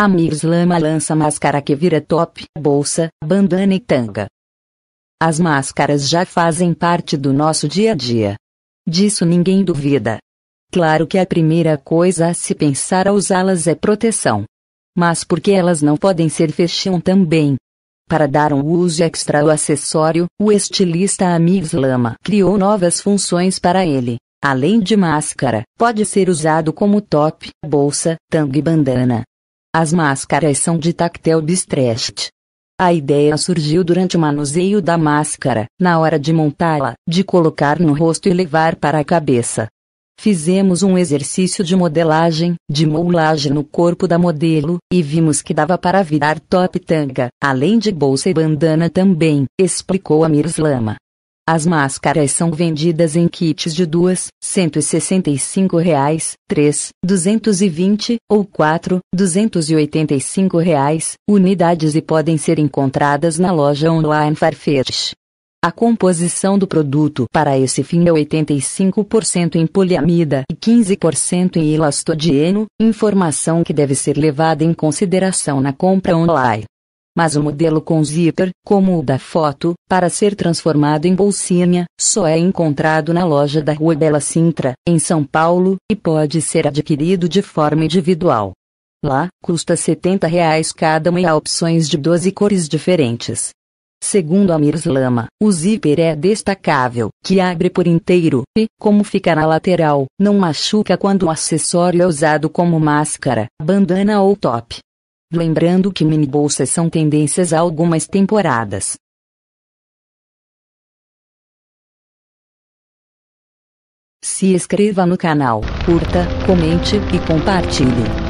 Amir Slama lança máscara que vira top, bolsa, bandana e tanga. As máscaras já fazem parte do nosso dia a dia. Disso ninguém duvida. Claro que a primeira coisa a se pensar ao usá-las é proteção. Mas por que elas não podem ser fashion também? Para dar um uso extra ao acessório, o estilista Amir Slama criou novas funções para ele. Além de máscara, pode ser usado como top, bolsa, tanga e bandana. As máscaras são de tactel distressed. A ideia surgiu durante o manuseio da máscara, na hora de montá-la, de colocar no rosto e levar para a cabeça. Fizemos um exercício de modelagem, de moulagem no corpo da modelo, e vimos que dava para virar top tanga, além de bolsa e bandana também, explicou a Mirs as máscaras são vendidas em kits de duas, 165 reais, três, 220 ou quatro, 285 reais, unidades e podem ser encontradas na loja online Farfetch. A composição do produto para esse fim é 85% em poliamida e 15% em elastodieno, informação que deve ser levada em consideração na compra online mas o modelo com zíper, como o da foto, para ser transformado em bolsinha, só é encontrado na loja da Rua Bela Sintra, em São Paulo, e pode ser adquirido de forma individual. Lá, custa R$ 70,00 cada uma e há opções de 12 cores diferentes. Segundo a Mirslama, o zíper é destacável, que abre por inteiro, e, como fica na lateral, não machuca quando o acessório é usado como máscara, bandana ou top. Lembrando que mini bolsas são tendências a algumas temporadas. Se inscreva no canal, curta, comente e compartilhe.